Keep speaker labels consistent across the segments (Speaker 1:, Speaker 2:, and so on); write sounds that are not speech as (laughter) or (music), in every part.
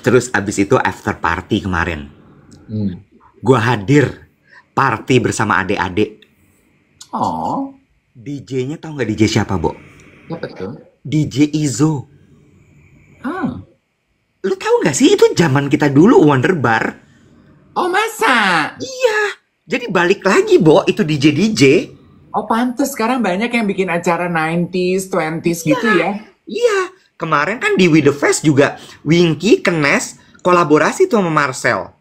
Speaker 1: Terus abis itu after party kemarin. Hmm. Gua hadir party bersama adik-adik. Oh. DJ-nya tau nggak DJ siapa, Bo? Ya, betul. DJ Izo. Hmm. Lu tau nggak sih itu zaman kita dulu Wonder Bar? Oh masa? Iya. Jadi balik lagi, Bo, itu DJ DJ. Oh pantas sekarang banyak yang bikin acara 90s, 20s ya, gitu iya. ya. Iya. Kemarin kan di With The Face juga Winky Kenes kolaborasi tuh sama Marcel.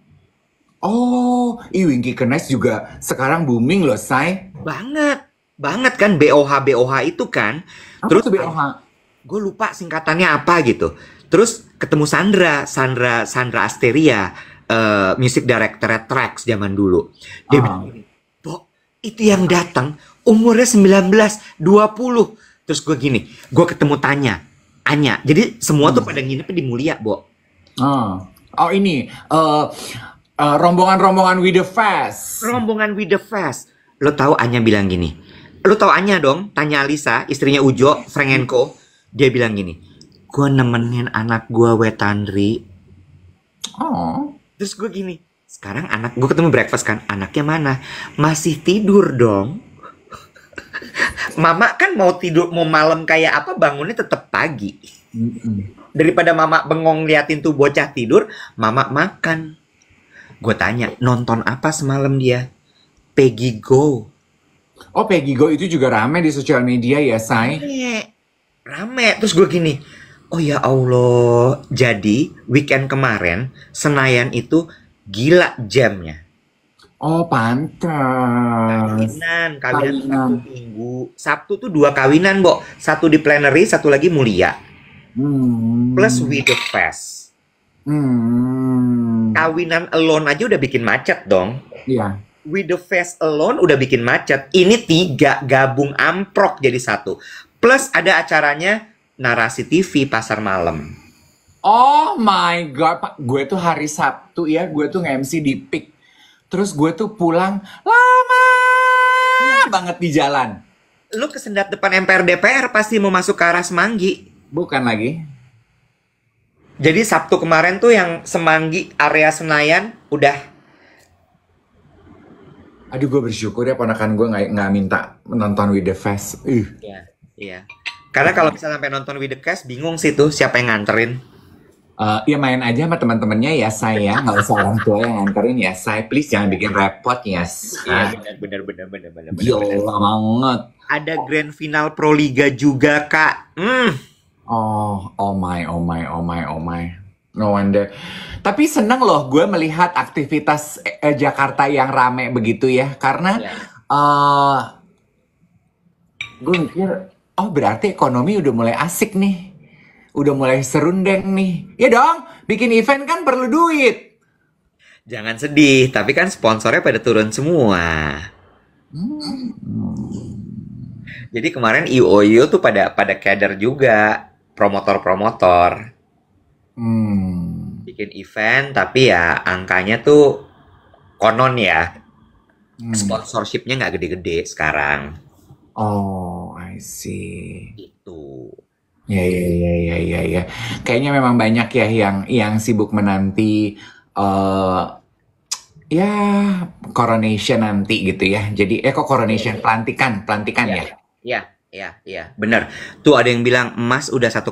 Speaker 1: Oh, i Winky Kenes juga sekarang booming loh, Say. Banget. Banget kan BOH BOH itu kan. Apa Terus itu BOH? Gue lupa singkatannya apa gitu. Terus ketemu Sandra, Sandra Sandra Asteria, uh, music director tracks zaman dulu. Dia uh. bilang itu yang datang umurnya 19, 20." Terus gue gini, gue ketemu tanya, Anya. Jadi semua hmm. tuh pada nginep di Mulia, Bo. Oh, oh ini uh, uh, rombongan-rombongan with the fast. Rombongan with the fast. Lo tau Anya bilang gini. Lo tau Anya dong? Tanya Alisa, istrinya Ujo, Frankenko. Dia bilang gini. Gue nemenin anak gue Wetandri. Oh. Terus gue gini. Sekarang anak gue ketemu breakfast kan. Anaknya mana? Masih tidur dong mama kan mau tidur mau malam kayak apa bangunnya tetap pagi. Daripada mama bengong liatin tuh bocah tidur, mama makan. Gue tanya, nonton apa semalam dia? Peggy Go. Oh, Peggy Go itu juga rame di sosial media ya, Say? Rame. Rame. Terus gue gini, oh ya Allah. Jadi, weekend kemarin, Senayan itu gila jamnya. Oh, pantas. Kawinan, kawinan, kawinan. Sabtu minggu. Sabtu tuh dua kawinan, Bo. Satu di plenary, satu lagi mulia. Hmm. Plus we the fest. Hmm. Kawinan alone aja udah bikin macet dong. Iya. With the fest alone udah bikin macet. Ini tiga gabung amprok jadi satu. Plus ada acaranya narasi TV pasar malam. Oh my god, Pak. Gue tuh hari Sabtu ya, gue tuh nge-MC di Pick Terus gue tuh pulang lama banget di jalan. Lu kesendat depan MPR DPR pasti mau masuk ke arah Semanggi. Bukan lagi. Jadi Sabtu kemarin tuh yang Semanggi area Senayan udah. Aduh gue bersyukur ya ponakan gue nggak nggak minta menonton with the fest. Iya. Iya. Karena kalau misalnya sampai nonton with the bingung sih tuh siapa yang nganterin uh, ya main aja sama teman-temannya ya saya nggak usah orang tua yang nganterin ya saya please jangan bikin repot ya iya bener bener benar bener, bener. Ya banget ada grand final pro liga juga kak mm. oh oh my oh my oh my oh my No wonder. Tapi seneng loh gue melihat aktivitas eh, Jakarta yang rame begitu ya, karena yeah. Iya. uh, gue mikir, oh berarti ekonomi udah mulai asik nih udah mulai serundeng nih. Ya dong, bikin event kan perlu duit. Jangan sedih, tapi kan sponsornya pada turun semua. Hmm. Jadi kemarin IOU tuh pada pada kader juga, promotor-promotor. Hmm. Bikin event tapi ya angkanya tuh konon ya. Hmm. Sponsorshipnya nggak gede-gede sekarang. Oh, I see. Itu. Ya, ya, ya, ya, ya, ya. Kayaknya memang banyak ya yang yang sibuk menanti uh, ya coronation nanti gitu ya. Jadi eh kok coronation iya. pelantikan, pelantikan iya. ya. Ya, ya, ya. ya. Bener. Tuh ada yang bilang emas udah 1,4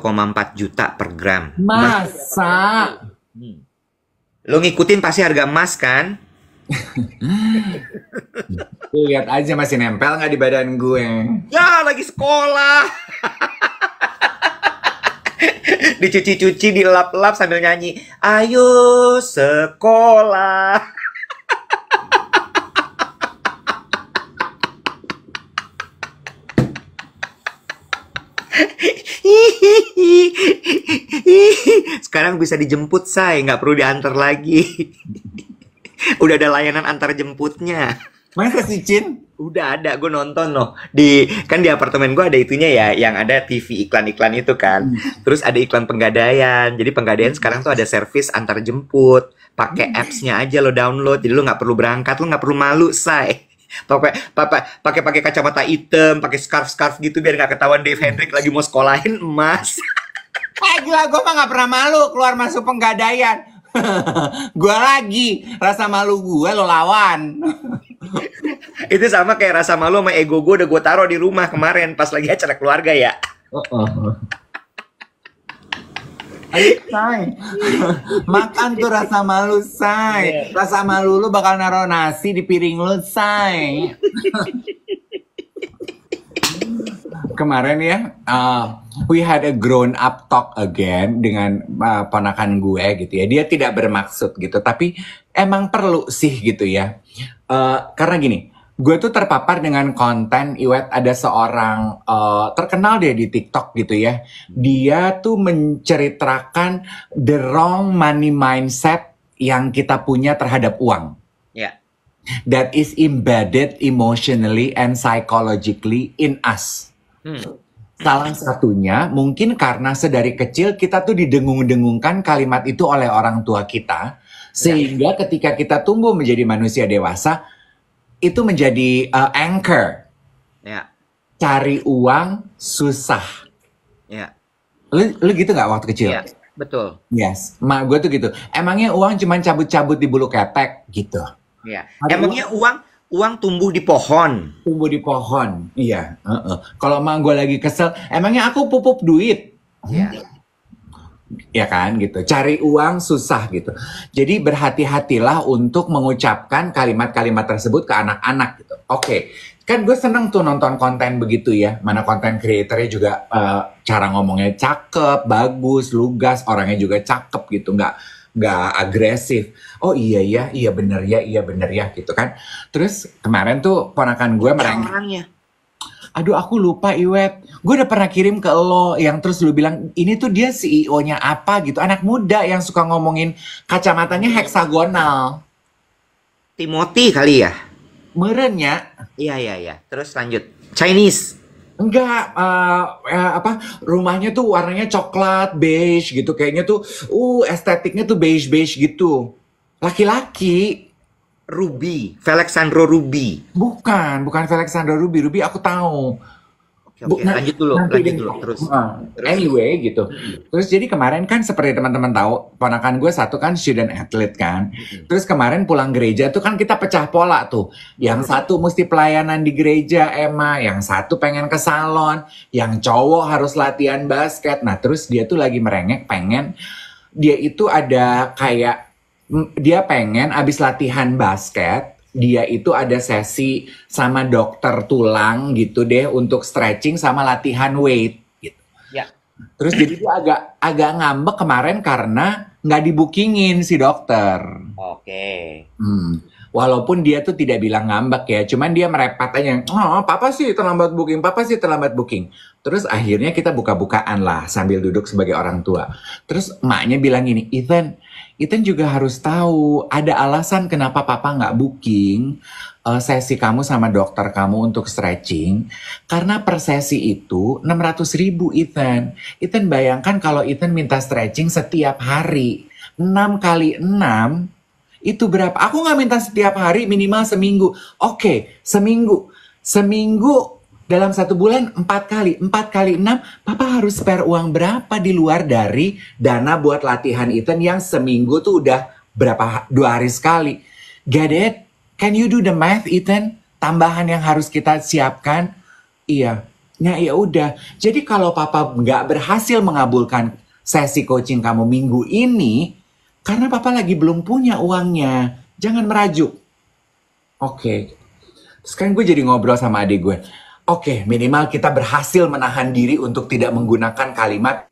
Speaker 1: juta per gram. Masa? Hmm. Lo ngikutin pasti harga emas kan? Lihat aja masih nempel nggak di badan gue. Ya lagi sekolah. (laughs) (laughs) Dicuci-cuci, dilap-lap sambil nyanyi. Ayo sekolah. (laughs) Sekarang bisa dijemput saya, nggak perlu diantar lagi. (laughs) Udah ada layanan antar jemputnya. Masa sih Cin? Udah ada, gue nonton loh. Di kan di apartemen gue ada itunya ya, yang ada TV iklan-iklan itu kan. Hmm. Terus ada iklan penggadaian. Jadi penggadaian hmm. sekarang tuh ada servis antar jemput. Pakai hmm. apps-nya aja lo download. Jadi lo nggak perlu berangkat, lo nggak perlu malu, say. Pakai pakai pakai pakai kacamata hitam, pakai scarf scarf gitu biar nggak ketahuan Dave Hendrik lagi mau sekolahin emas. Kayak eh, gila, gue mah nggak pernah malu keluar masuk penggadaian (laughs) gua lagi rasa malu gue lo lawan (laughs) itu sama kayak rasa malu sama ego gue udah gue taro di rumah kemarin pas lagi acara keluarga ya oh, oh. Ayo, say. (laughs) Makan tuh rasa malu, say. Iya. Rasa malu lu bakal naruh nasi di piring lu, say kemarin ya uh, we had a grown up talk again dengan uh, ponakan gue gitu ya dia tidak bermaksud gitu tapi emang perlu sih gitu ya uh, karena gini gue tuh terpapar dengan konten Iwet ada seorang uh, terkenal dia di TikTok gitu ya dia tuh menceritakan the wrong money mindset yang kita punya terhadap uang ya. that is embedded emotionally and psychologically in us Hmm. Salah satunya mungkin karena sedari kecil kita tuh didengung-dengungkan kalimat itu oleh orang tua kita sehingga ketika kita tumbuh menjadi manusia dewasa itu menjadi uh, anchor. Ya. Cari uang susah. Ya. Lu, lu gitu nggak waktu kecil? Ya, betul. Yes, mak gue tuh gitu. Emangnya uang cuma cabut-cabut di bulu ketek gitu. Ya. Emangnya uang uang tumbuh di pohon. Tumbuh di pohon, iya. Uh -uh. Kalau emang gue lagi kesel, emangnya aku pupuk duit? Iya. Yeah. Ya kan gitu. Cari uang susah gitu. Jadi berhati-hatilah untuk mengucapkan kalimat-kalimat tersebut ke anak-anak gitu. Oke, okay. kan gue seneng tuh nonton konten begitu ya. Mana konten kreatornya juga uh, cara ngomongnya cakep, bagus, lugas, orangnya juga cakep gitu. Nggak nggak agresif oh iya iya iya bener ya iya bener ya gitu kan terus kemarin tuh ponakan gue merang aduh aku lupa Iwet gue udah pernah kirim ke lo yang terus lu bilang ini tuh dia CEO nya apa gitu anak muda yang suka ngomongin kacamatanya iya. heksagonal Timothy kali ya ya. iya iya iya terus lanjut Chinese Enggak, uh, uh, apa rumahnya tuh warnanya coklat beige gitu, kayaknya tuh, uh estetiknya tuh beige beige gitu. Laki-laki, Ruby, Felixandro Ruby. Bukan, bukan Felixandro Ruby. Ruby aku tahu. Oke, Bu, oke. lanjut dulu, nanti lanjut dulu terus. Uh, Anyway gitu. Hmm. Terus jadi kemarin kan seperti teman-teman tahu, ponakan gue satu kan student athlete kan. Hmm. Terus kemarin pulang gereja tuh kan kita pecah pola tuh. Yang satu mesti pelayanan di gereja Emma, yang satu pengen ke salon, yang cowok harus latihan basket. Nah, terus dia tuh lagi merengek pengen dia itu ada kayak dia pengen abis latihan basket dia itu ada sesi sama dokter tulang gitu deh untuk stretching sama latihan weight gitu. Ya. Terus jadi dia agak agak ngambek kemarin karena nggak dibukingin si dokter. Oke. Hmm. Walaupun dia tuh tidak bilang ngambek ya, cuman dia merepet aja, oh papa sih terlambat booking, papa sih terlambat booking. Terus akhirnya kita buka-bukaan lah sambil duduk sebagai orang tua. Terus emaknya bilang gini, Ethan, Ethan juga harus tahu ada alasan kenapa papa nggak booking uh, sesi kamu sama dokter kamu untuk stretching. Karena per sesi itu 600 ribu Ethan. Ethan bayangkan kalau Ethan minta stretching setiap hari. 6 kali 6 itu berapa? Aku nggak minta setiap hari, minimal seminggu. Oke, okay, seminggu. Seminggu dalam satu bulan empat kali, empat kali enam, papa harus spare uang berapa di luar dari dana buat latihan Ethan yang seminggu tuh udah berapa dua hari sekali. Get it? Can you do the math, Ethan? Tambahan yang harus kita siapkan? Iya. Nah ya udah. Jadi kalau papa nggak berhasil mengabulkan sesi coaching kamu minggu ini, karena papa lagi belum punya uangnya, jangan merajuk. Oke. Okay. sekarang gue jadi ngobrol sama adik gue Oke, okay, minimal kita berhasil menahan diri untuk tidak menggunakan kalimat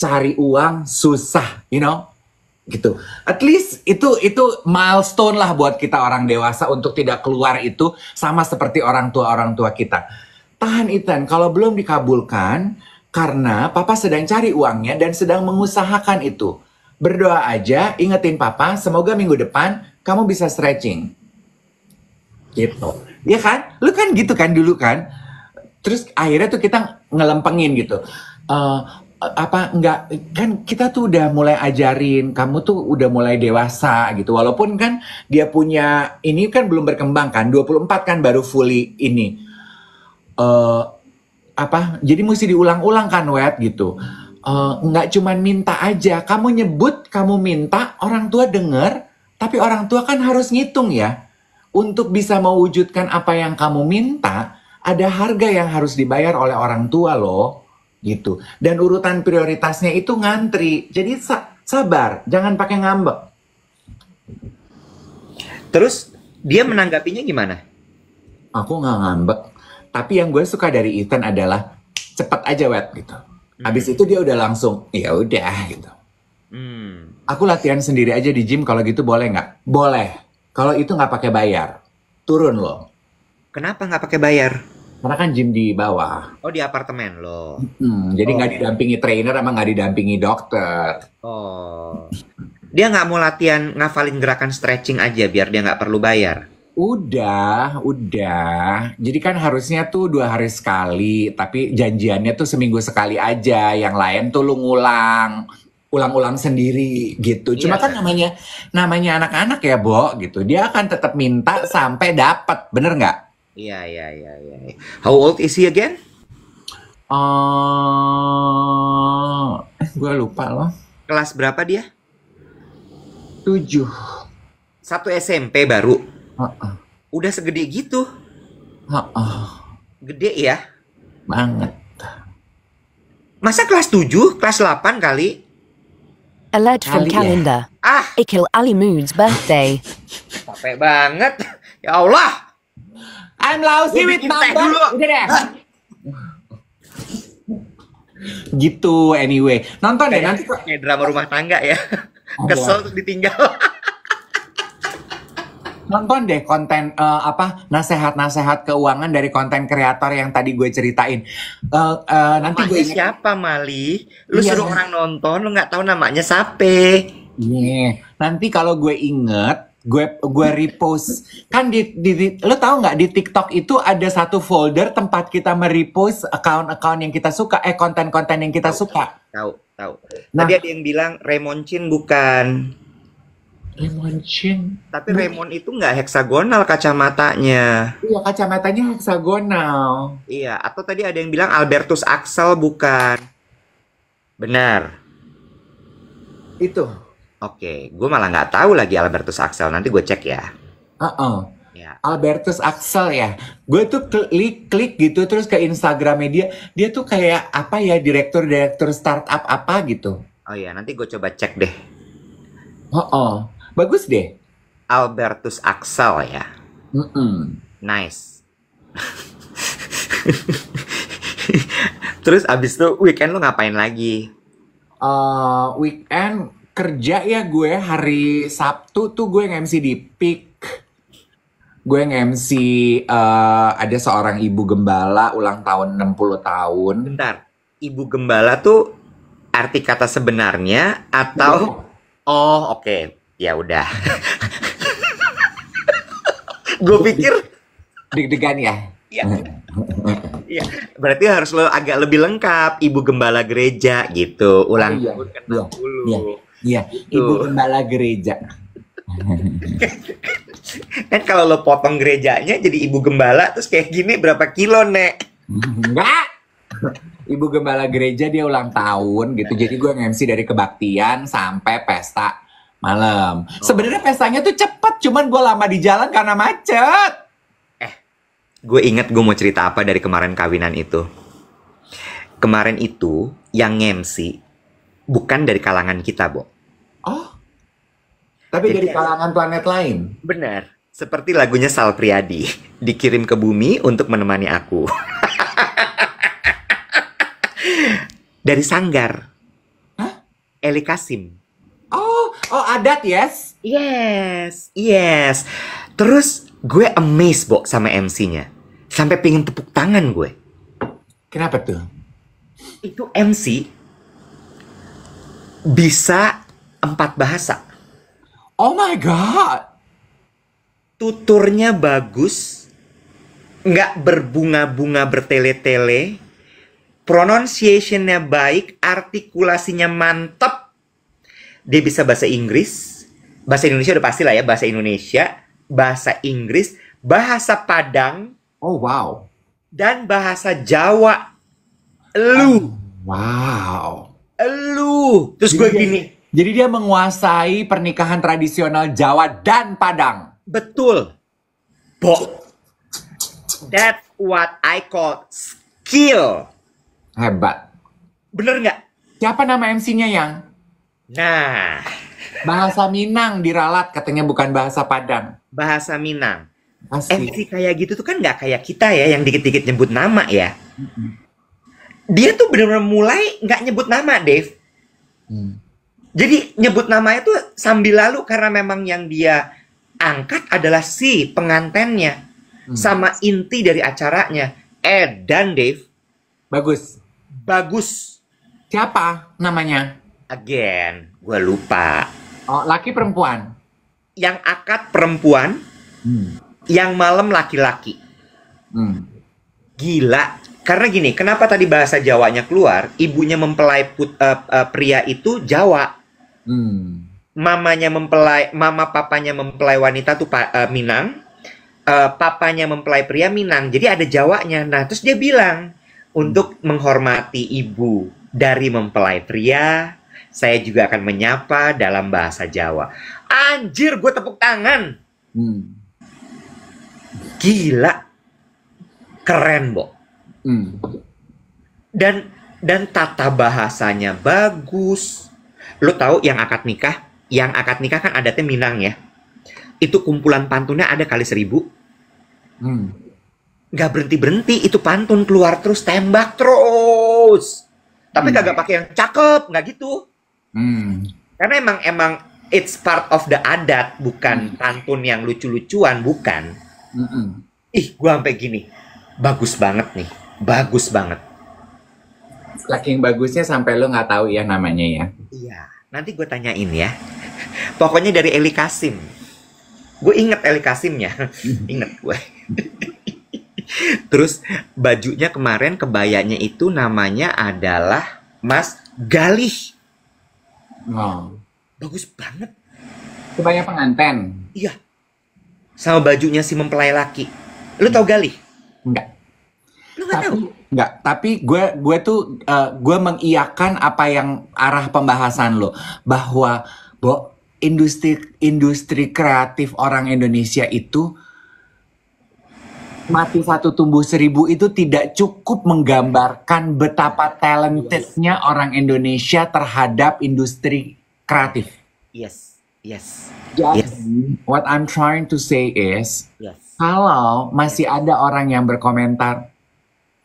Speaker 1: cari uang susah, you know? Gitu. At least itu itu milestone lah buat kita orang dewasa untuk tidak keluar itu sama seperti orang tua-orang tua kita. Tahan itu Ethan, kalau belum dikabulkan karena papa sedang cari uangnya dan sedang mengusahakan itu. Berdoa aja, ingetin papa, semoga minggu depan kamu bisa stretching. Gitu. Ya kan? Lu kan gitu kan dulu kan? terus akhirnya tuh kita ngelempengin gitu uh, apa enggak kan kita tuh udah mulai ajarin kamu tuh udah mulai dewasa gitu walaupun kan dia punya ini kan belum berkembang kan 24 kan baru fully ini uh, apa jadi mesti diulang-ulang kan wet gitu uh, nggak cuman minta aja kamu nyebut kamu minta orang tua denger tapi orang tua kan harus ngitung ya untuk bisa mewujudkan apa yang kamu minta ada harga yang harus dibayar oleh orang tua loh gitu dan urutan prioritasnya itu ngantri jadi sabar jangan pakai ngambek terus dia menanggapinya gimana aku nggak ngambek tapi yang gue suka dari Ethan adalah cepat aja wet gitu hmm. abis itu dia udah langsung ya udah gitu hmm. aku latihan sendiri aja di gym kalau gitu boleh nggak boleh kalau itu nggak pakai bayar turun loh kenapa nggak pakai bayar karena kan gym di bawah. Oh di apartemen loh. Hmm, jadi oh, nggak oh. didampingi trainer, emang nggak didampingi dokter. Oh. Dia nggak mau latihan ngafalin gerakan stretching aja biar dia nggak perlu bayar. Udah, udah. Jadi kan harusnya tuh dua hari sekali, tapi janjiannya tuh seminggu sekali aja. Yang lain tuh lu ngulang, ulang-ulang sendiri gitu. Iya, Cuma iya. kan namanya namanya anak-anak ya, Bo, gitu. Dia akan tetap minta sampai dapat, bener nggak? Iya iya iya iya. How old is he again? Uh, eh, gue lupa loh. Kelas berapa dia? Tujuh. Satu SMP baru? Uh -uh. Udah segede gitu? Uh -uh. Gede ya? Banget. Masa kelas tujuh, kelas delapan kali? Alert from kali ya. calendar. Ya. Ah. Ikil Ali Moon's birthday. (laughs) Capek banget. Ya Allah. I'm lousy with number. Udah deh. gitu anyway nonton deh nanti kok kayak drama rumah tangga ya oh, (laughs) kesel ditinggal (laughs) nonton deh konten uh, apa nasehat-nasehat keuangan dari konten kreator yang tadi gue ceritain. Uh, uh, nanti gue siapa Mali? Lu iya, suruh iya. orang nonton, lu nggak tahu namanya siapa? Nih, iya. Nanti kalau gue inget gue gue repost kan di, di, di lo tau nggak di TikTok itu ada satu folder tempat kita merepost account-account yang kita suka eh konten-konten yang kita tau, suka tahu tahu nah, tadi ada yang bilang Raymond Chin bukan Raymond Chin tapi Raymond Remon itu nggak heksagonal kacamatanya iya kacamatanya heksagonal iya atau tadi ada yang bilang Albertus Axel bukan benar itu Oke, gue malah nggak tahu lagi Albertus Axel. Nanti gue cek ya. Uh Ya. Albertus Axel ya. Gue tuh klik klik gitu terus ke Instagram dia. Dia tuh kayak apa ya direktur direktur startup apa gitu. Oh ya, nanti gue coba cek deh. Oh, oh. bagus deh. Albertus Axel ya. Mm -mm. Nice. (laughs) terus abis itu weekend lu ngapain lagi? Uh, weekend kerja ya gue hari Sabtu tuh gue nge-MC di PIK. Gue nge-MC uh, eh, ada seorang ibu gembala ulang tahun 60 tahun. Bentar. Ibu gembala tuh arti kata sebenarnya atau Oh, oh oke. Okay. Ya udah. gue pikir deg-degan ya. Iya. Iya. Berarti harus lo agak lebih lengkap, Ibu Gembala Gereja gitu, ulang iya, tahun oh, iya. ke-60. Iya. Iya, gitu. ibu gembala gereja. (laughs) kan kalau lo potong gerejanya jadi ibu gembala terus kayak gini berapa kilo nek? Enggak. Ibu gembala gereja dia ulang tahun gitu. Jadi gue ngemsi dari kebaktian sampai pesta malam. Oh. Sebenarnya pestanya tuh cepet, cuman gue lama di jalan karena macet. Eh, gue inget gue mau cerita apa dari kemarin kawinan itu. Kemarin itu yang ngemsi bukan dari kalangan kita, Bo. Oh. Tapi Jadi, dari kalangan planet lain. Benar. Seperti lagunya Sal Priadi, dikirim ke bumi untuk menemani aku. (laughs) dari Sanggar. Hah? Eli Kasim. Oh, oh adat yes. Yes, yes. Terus gue amazed, Bo, sama MC-nya. Sampai pingin tepuk tangan gue. Kenapa tuh? Itu MC bisa empat bahasa. Oh my god. Tuturnya bagus, nggak berbunga-bunga bertele-tele, pronunciationnya baik, artikulasinya mantep. Dia bisa bahasa Inggris, bahasa Indonesia udah pasti lah ya, bahasa Indonesia, bahasa Inggris, bahasa Padang. Oh wow. Dan bahasa Jawa. Lu. Oh, wow. Terus gue gini. Jadi dia menguasai pernikahan tradisional Jawa dan Padang. Betul. Bo. That what I call skill. Hebat. Bener nggak? Siapa nama MC-nya yang? Nah. Bahasa Minang diralat katanya bukan bahasa Padang. Bahasa Minang. Pasti. MC kayak gitu tuh kan nggak kayak kita ya yang dikit-dikit nyebut nama ya. Dia tuh bener-bener mulai nggak nyebut nama, Dave. Hmm. Jadi nyebut nama itu sambil lalu karena memang yang dia angkat adalah si pengantennya hmm. sama inti dari acaranya. Ed dan Dave. Bagus. Bagus. Siapa namanya? Again, gue lupa. Oh, laki perempuan. Yang akad perempuan, hmm. yang malam laki-laki. Hmm. Gila, karena gini, kenapa tadi bahasa Jawanya keluar? Ibunya mempelai put, uh, uh, pria itu Jawa. Hmm. Mamanya mempelai, mama papanya mempelai wanita tuh uh, Minang. Uh, papanya mempelai pria Minang. Jadi ada Jawanya. Nah, terus dia bilang untuk hmm. menghormati ibu dari mempelai pria, saya juga akan menyapa dalam bahasa Jawa. Anjir, gue tepuk tangan. Hmm. Gila. Keren, Bok. Hmm. Dan dan tata bahasanya bagus. Lo tahu yang akad nikah, yang akad nikah kan adatnya Minang ya. Itu kumpulan pantunnya ada kali seribu. Hmm. Gak berhenti berhenti, itu pantun keluar terus tembak terus. Tapi hmm. kagak pakai yang cakep, nggak gitu. Hmm. Karena emang emang it's part of the adat, bukan hmm. pantun yang lucu-lucuan, bukan. Hmm. Ih, gua sampai gini, bagus banget nih bagus banget. Saking bagusnya sampai lo nggak tahu ya namanya ya. Iya, nanti gue tanyain ya. Pokoknya dari Eli Kasim. Gue inget Eli Kasimnya, (laughs) inget gue. Terus bajunya kemarin kebayanya itu namanya adalah Mas Galih. Wow. Bagus banget. Kebaya penganten. Iya. Sama bajunya si mempelai laki. Lu tau Galih? Enggak. Lu tapi, tahu? tapi gue gue tuh uh, eh, gue mengiyakan apa yang arah pembahasan lo bahwa Bo, industri industri kreatif orang Indonesia itu mati satu tumbuh seribu itu tidak cukup menggambarkan betapa talentednya yes. orang Indonesia terhadap industri kreatif. Yes, yes. Jadi, yes. what I'm trying to say is, yes. kalau masih ada orang yang berkomentar,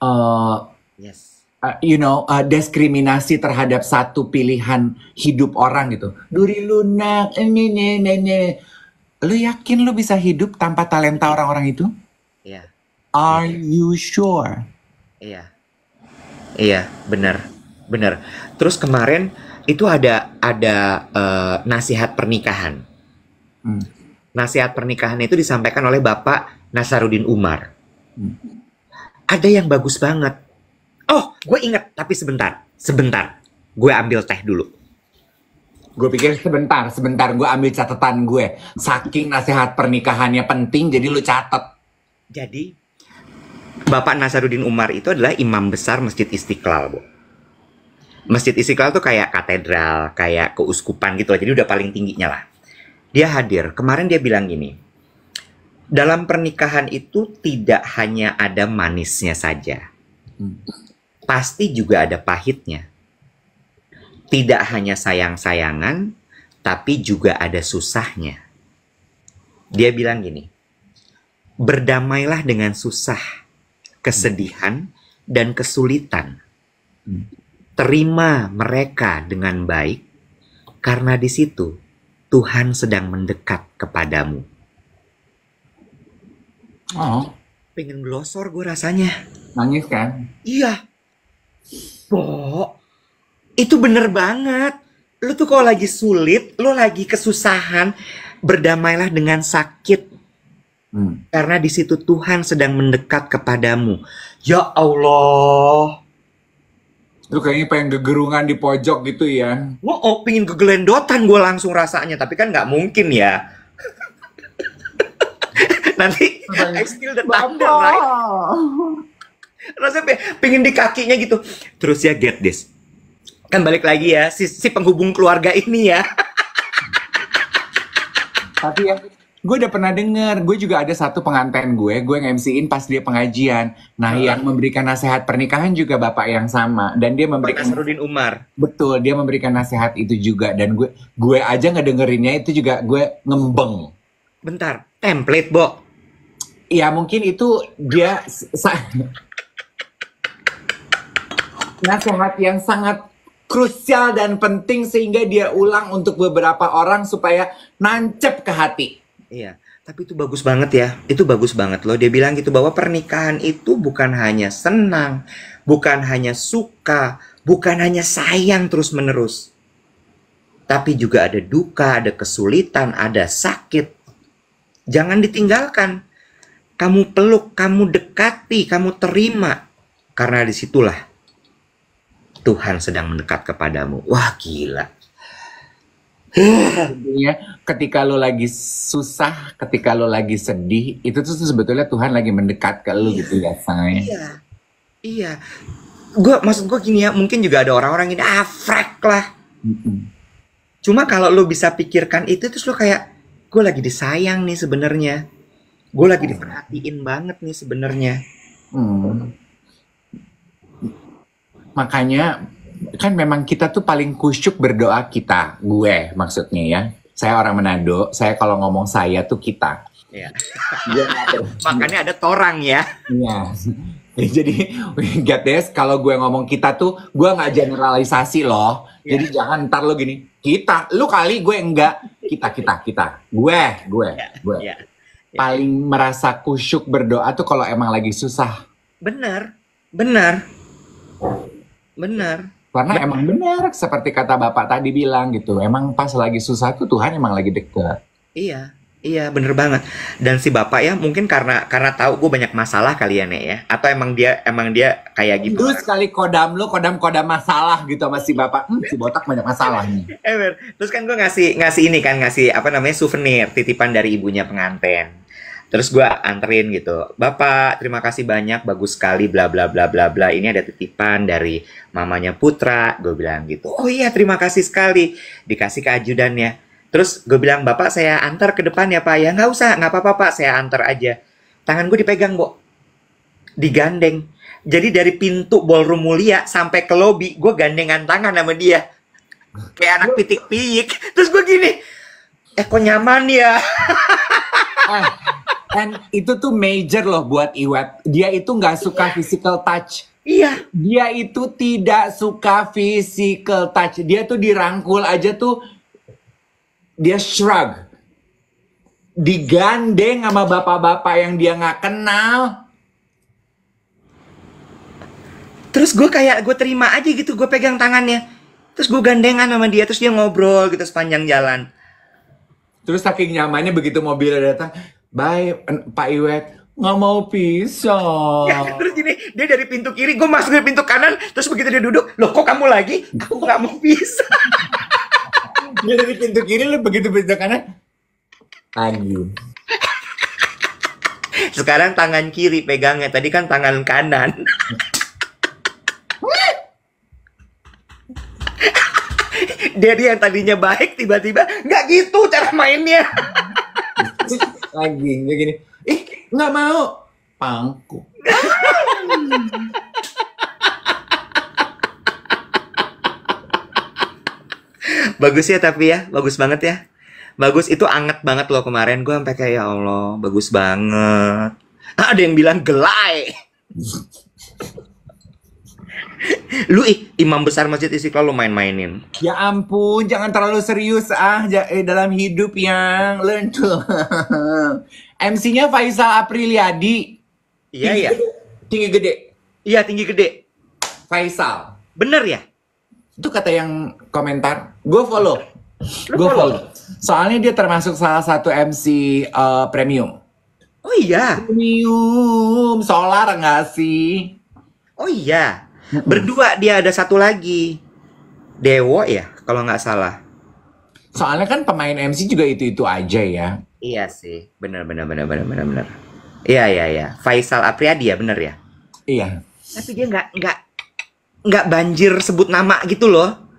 Speaker 1: uh, yes. uh, you know uh, diskriminasi terhadap satu pilihan hidup orang gitu duri lunak ini eh, ini ini lu yakin lu bisa hidup tanpa talenta orang-orang itu iya yeah. are yeah. you sure iya yeah. iya benar benar terus kemarin itu ada ada uh, nasihat pernikahan hmm. nasihat pernikahan itu disampaikan oleh bapak Nasaruddin Umar hmm ada yang bagus banget. Oh, gue inget, tapi sebentar, sebentar. Gue ambil teh dulu. Gue pikir sebentar, sebentar gue ambil catatan gue. Saking nasihat pernikahannya penting, jadi lu catet. Jadi, Bapak Nasaruddin Umar itu adalah imam besar Masjid Istiqlal, Bu. Masjid Istiqlal tuh kayak katedral, kayak keuskupan gitu lah. Jadi udah paling tingginya lah. Dia hadir. Kemarin dia bilang gini, dalam pernikahan itu tidak hanya ada manisnya saja. Hmm. Pasti juga ada pahitnya. Tidak hanya sayang-sayangan, tapi juga ada susahnya. Dia bilang gini, berdamailah dengan susah, kesedihan, dan kesulitan. Hmm. Terima mereka dengan baik, karena di situ Tuhan sedang mendekat kepadamu. Oh. Pengen glosor gue rasanya. Nangis kan? Iya. Bo, itu bener banget. Lu tuh kalau lagi sulit, lu lagi kesusahan, berdamailah dengan sakit. Hmm. Karena di situ Tuhan sedang mendekat kepadamu. Ya Allah. Lu kayaknya pengen gegerungan di pojok gitu ya. Wah, oh, pengen kegelendotan gue langsung rasanya. Tapi kan gak mungkin ya nanti (laughs) skill dan tanda right? rasanya pingin di kakinya gitu terus ya get this kan balik lagi ya si, si penghubung keluarga ini ya (laughs) tapi ya gue udah pernah denger gue juga ada satu pengantin gue gue yang MC-in pas dia pengajian nah hmm. yang memberikan nasihat pernikahan juga bapak yang sama dan dia memberikan Nasrudin Umar betul dia memberikan nasihat itu juga dan gue gue aja ngedengerinnya itu juga gue ngembeng bentar template bok ya mungkin itu dia nasihat yang sangat krusial dan penting sehingga dia ulang untuk beberapa orang supaya nancep ke hati. Iya, tapi itu bagus banget ya. Itu bagus banget loh. Dia bilang gitu bahwa pernikahan itu bukan hanya senang, bukan hanya suka, bukan hanya sayang terus-menerus. Tapi juga ada duka, ada kesulitan, ada sakit. Jangan ditinggalkan kamu peluk, kamu dekati, kamu terima. Karena disitulah Tuhan sedang mendekat kepadamu. Wah gila. Artinya (sighs) ketika lo lagi susah, ketika lo lagi sedih, itu tuh sebetulnya Tuhan lagi mendekat ke lo gitu ya, say. Iya, iya. Gue maksud gue gini ya, mungkin juga ada orang-orang ini ah frek lah. Cuma kalau lo bisa pikirkan itu, terus lo kayak gue lagi disayang nih sebenarnya gue lagi hmm. diperhatiin banget nih sebenarnya hmm. makanya kan memang kita tuh paling kusyuk berdoa kita gue maksudnya ya saya orang Manado saya kalau ngomong saya tuh kita ya. (laughs) makanya ada torang ya iya (laughs) jadi get this kalau gue ngomong kita tuh gue nggak generalisasi loh yeah. jadi jangan ntar lo gini kita lu kali gue enggak kita kita kita gue gue yeah. gue yeah. Ya. paling merasa kusyuk berdoa tuh kalau emang lagi susah. Benar, benar, benar. Karena bener. emang benar seperti kata bapak tadi bilang gitu, emang pas lagi susah tuh Tuhan emang lagi dekat. Iya, iya bener banget. Dan si bapak ya mungkin karena karena tahu gue banyak masalah kali ya nek ya, atau emang dia emang dia kayak gitu. Terus kan? sekali kodam lo kodam kodam masalah gitu sama si bapak, hmm, si botak banyak masalah nih. (laughs) Ever. Eh, terus kan gue ngasih ngasih ini kan ngasih apa namanya souvenir titipan dari ibunya pengantin terus gue anterin gitu bapak terima kasih banyak bagus sekali bla bla bla bla bla ini ada titipan dari mamanya Putra gue bilang gitu oh iya terima kasih sekali dikasih ke ajudannya terus gue bilang bapak saya antar ke depan ya pak ya nggak usah nggak apa-apa pak saya antar aja tangan gue dipegang bu digandeng jadi dari pintu ballroom mulia sampai ke lobby gue gandengan tangan sama dia kayak anak pitik pitik terus gue gini eh kok nyaman ya ah. Dan itu tuh major loh buat Iwet. Dia itu nggak suka yeah. physical touch. Iya. Yeah. Dia itu tidak suka physical touch. Dia tuh dirangkul aja tuh dia shrug. Digandeng sama bapak-bapak yang dia nggak kenal. Terus gue kayak gue terima aja gitu, gue pegang tangannya. Terus gue gandengan sama dia, terus dia ngobrol gitu sepanjang jalan. Terus saking nyamannya begitu mobilnya datang, bye Pak Iwet nggak mau pisah. (laughs) Ya, terus gini, dia dari pintu kiri, gue masuk dari pintu kanan, terus begitu dia duduk, loh kok kamu lagi? Aku nggak mau pisah. (laughs) dia dari pintu kiri, lu begitu pintu kanan, lagi. Sekarang tangan kiri pegangnya, tadi kan tangan kanan. (laughs) dia yang tadinya baik tiba-tiba nggak gitu cara mainnya lagi dia gini ih nggak mau pangku bagus ya tapi ya bagus banget ya bagus itu anget banget loh kemarin gue sampai kayak ya Allah bagus banget ah, ada yang bilang gelai lu ih, imam besar masjid istiqlal lu main-mainin ya ampun jangan terlalu serius ah eh, dalam hidup yang lentur (laughs) MC-nya Faisal Apriliadi iya iya tinggi gede iya tinggi gede Faisal bener ya itu kata yang komentar gue follow gue follow soalnya dia termasuk salah satu MC uh, eh, premium oh iya premium solar nggak sih oh iya hmm Berdua dia ada satu lagi. Dewo ya, kalau nggak salah. Soalnya kan pemain MC juga itu-itu aja ya. Iya sih, bener bener bener bener bener benar. Iya iya iya. Faisal Apriadi ya bener ya? Iya. Tapi dia nggak nggak nggak banjir sebut nama gitu loh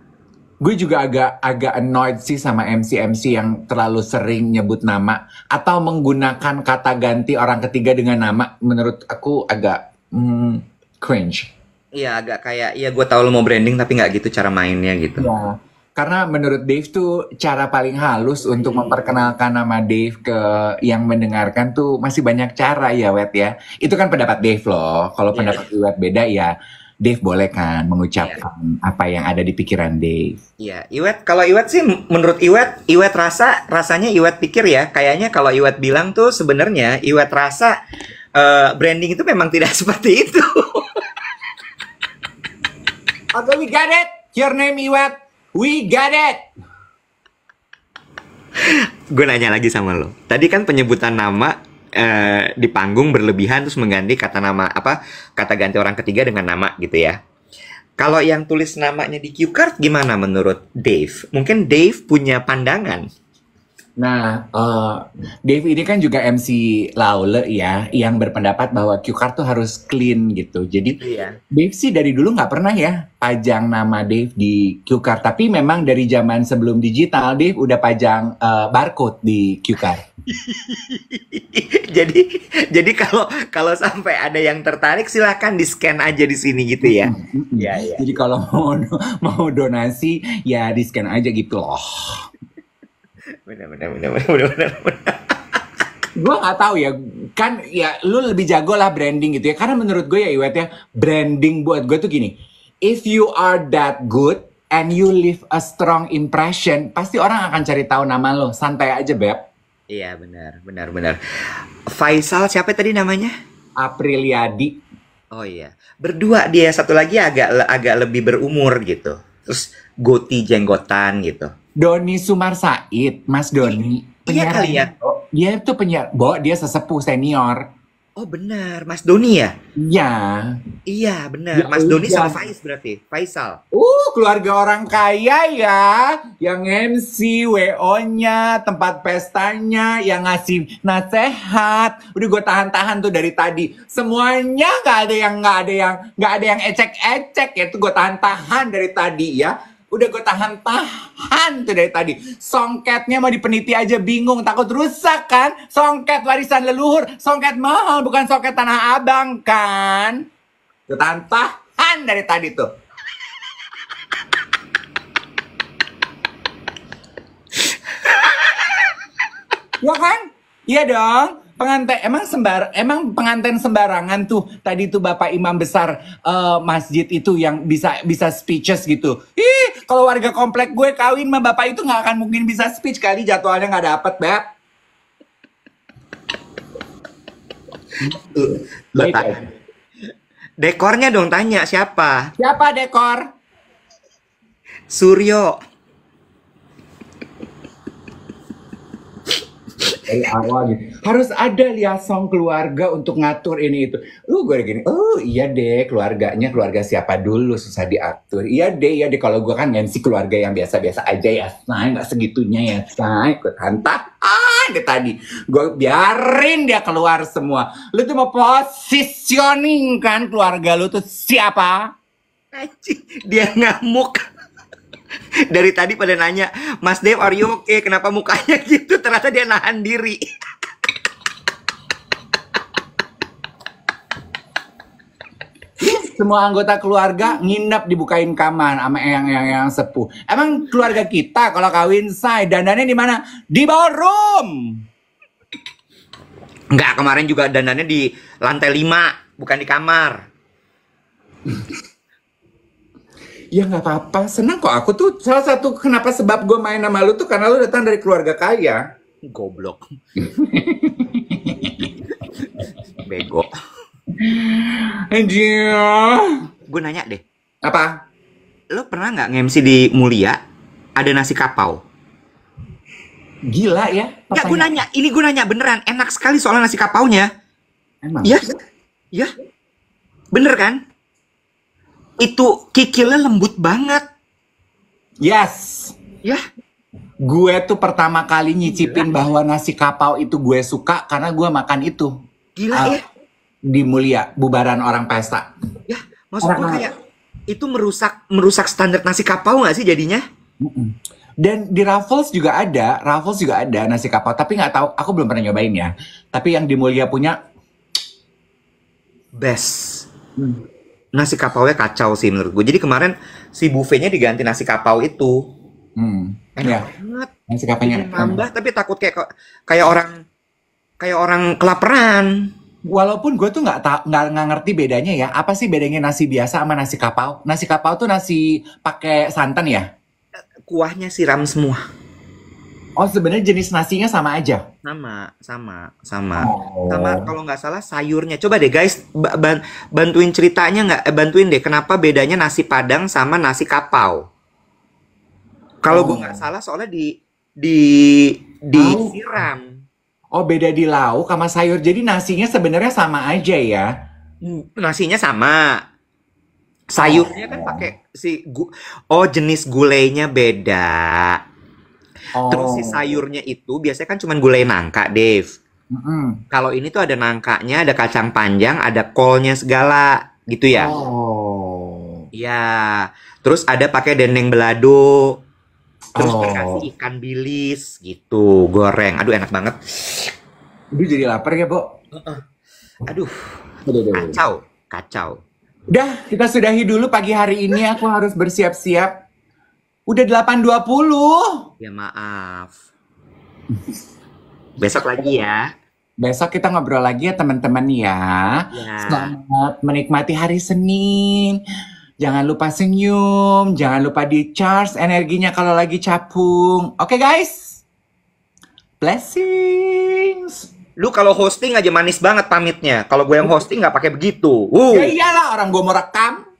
Speaker 1: gue juga agak agak annoyed sih sama MC-MC yang terlalu sering nyebut nama atau menggunakan kata ganti orang ketiga dengan nama menurut aku agak mm, cringe. Iya agak kayak ya gue tau lo mau branding tapi nggak gitu cara mainnya gitu. Ya. Karena menurut Dave tuh cara paling halus untuk memperkenalkan nama Dave ke yang mendengarkan tuh masih banyak cara ya Wet ya. Itu kan pendapat Dave loh. Kalau yeah. pendapat beda ya Dave boleh kan mengucapkan yeah. apa yang ada di pikiran Dave. Iya, yeah. Iwet kalau Iwet sih menurut Iwet, Iwet rasa rasanya Iwet pikir ya, kayaknya kalau Iwet bilang tuh sebenarnya Iwet rasa uh, branding itu memang tidak (laughs) seperti itu. Okay, we got it. Your name Iwet. We got it. Gue nanya lagi sama lo. Tadi kan penyebutan nama eh, di panggung berlebihan terus mengganti kata nama apa kata ganti orang ketiga dengan nama gitu ya. Kalau yang tulis namanya di cue card gimana menurut Dave? Mungkin Dave punya pandangan. Nah, uh, Dave ini kan juga MC Laule ya, yang berpendapat bahwa Q card tuh harus clean gitu. Jadi iya. Dave sih dari dulu nggak pernah ya pajang nama Dave di Q card, tapi memang dari zaman sebelum digital Dave udah pajang uh, barcode di Q card. (laughs) jadi jadi kalau kalau sampai ada yang tertarik silahkan di scan aja di sini gitu ya. Mm -hmm. ya, ya. Jadi kalau mau mau donasi ya di scan aja gitu loh benar benar benar benar benar, benar. gue nggak tahu ya kan ya lu lebih jago lah branding gitu ya karena menurut gue ya Iwet ya branding buat gue tuh gini if you are that good and you leave a strong impression pasti orang akan cari tahu nama lo santai aja beb iya benar benar benar Faisal siapa tadi namanya Apriliadi oh iya berdua dia satu lagi agak agak lebih berumur gitu terus goti jenggotan gitu Doni Sumar Said, Mas Doni. iya kali ya. Dia itu penyiar, Bo, dia sesepuh senior. Oh benar, Mas Doni ya? Iya. Iya benar, ya, Mas Doni ya. sama Faiz berarti, Faisal. Uh, keluarga orang kaya ya, yang MC, WO-nya, tempat pestanya, yang ngasih nasehat. Udah gue tahan-tahan tuh dari tadi. Semuanya nggak ada yang nggak ada yang nggak ada yang ecek-ecek ya, tuh gue tahan-tahan dari tadi ya Udah gue tahan-tahan tuh dari tadi. Songketnya mau dipeniti aja bingung. Takut rusak kan? Songket warisan leluhur. Songket mahal bukan songket tanah abang kan? Gue tahan-tahan dari tadi tuh. Ya kan? Iya dong pengantin emang sembar emang pengantin sembarangan tuh tadi tuh bapak imam besar uh, masjid itu yang bisa bisa speeches gitu ih kalau warga komplek gue kawin sama bapak itu nggak akan mungkin bisa speech kali jadwalnya nggak dapet beb Dekornya dong tanya siapa? Siapa dekor? Suryo. dari awal gitu. Harus ada liaison keluarga untuk ngatur ini itu. Lu gue gini, oh iya deh keluarganya keluarga siapa dulu susah diatur. Iya deh, iya deh kalau gue kan MC keluarga yang biasa-biasa aja ya, say gak segitunya ya, say ikut hantar. Ah, deh tadi gue biarin dia keluar semua. Lu tuh mau positioning kan keluarga lu tuh siapa? Dia ngamuk (laughs) Dari tadi pada nanya, Mas Dev, are you okay? Kenapa mukanya (laughs) gitu? Ternyata dia nahan diri. (laughs) Semua anggota keluarga nginep dibukain kamar sama yang yang yang sepuh. Emang keluarga kita kalau kawin say dandannya di mana? Di ballroom. Enggak, kemarin juga dandannya di lantai 5, bukan di kamar ya nggak apa-apa seneng kok aku tuh salah satu kenapa sebab gue main sama lu tuh karena lu datang dari keluarga kaya goblok (laughs) bego Anjir. Gue nanya deh. Apa? Lo pernah nggak ngemsi di Mulia? Ada nasi kapau. Gila ya. Nggak gue nanya. Ini gue nanya beneran. Enak sekali soal nasi kapaunya. Emang? Ya. Ya. Bener kan? itu kikilnya lembut banget. Yes. Ya. Yeah. Gue tuh pertama kali nyicipin Gila. bahwa nasi kapau itu gue suka karena gue makan itu. Gila uh, ya. Di mulia bubaran orang pesta. Ya, maksud gue kayak itu merusak merusak standar nasi kapau gak sih jadinya? Mm-mm. Dan di Raffles juga ada, Raffles juga ada nasi kapau, tapi nggak tahu, aku belum pernah nyobain ya. Tapi yang di Mulia punya best. Hmm nasi kapaunya kacau sih menurut gue. Jadi kemarin si buffetnya diganti nasi kapau itu. Hmm. Enak ya. banget. Nasi kapaunya nambah tapi takut kayak kayak orang kayak orang kelaparan. Walaupun gue tuh nggak nggak ngerti bedanya ya. Apa sih bedanya nasi biasa sama nasi kapau? Nasi kapau tuh nasi pakai santan ya? Kuahnya siram semua. Oh sebenarnya jenis nasinya sama aja. Sama, sama, sama, oh. sama. Kalau nggak salah sayurnya. Coba deh guys, bantuin ceritanya nggak? Eh, bantuin deh. Kenapa bedanya nasi padang sama nasi kapau? Kalau oh. gue nggak salah soalnya di di di Oh. oh beda di lauk sama sayur. Jadi nasinya sebenarnya sama aja ya? Hmm, nasinya sama. Sayurnya kan oh. pakai si gu oh jenis gulainya beda Oh. Terus si oh. sayurnya itu biasanya kan cuma gulai nangka, Dave. Mm -hmm. Kalau ini tuh ada nangkanya, ada kacang panjang, ada kolnya segala, gitu ya. Oh. Ya. Terus ada pakai dendeng belado. Terus oh. dikasih ikan bilis gitu, goreng. Aduh enak banget. Aduh jadi lapar ya, Bo? Uh -uh. Aduh. aduh. Kacau, kacau. Udah, kita sudahi dulu pagi hari ini. Aku harus bersiap-siap Udah 8.20. Ya maaf. Besok lagi ya. Besok kita ngobrol lagi ya teman-teman ya. ya. Selamat menikmati hari Senin. Jangan lupa senyum, jangan lupa di charge energinya kalau lagi capung. Oke okay, guys. Blessings. Lu kalau hosting aja manis banget pamitnya. Kalau gue yang hosting nggak pakai begitu. Uh. Ya iyalah orang gue mau rekam.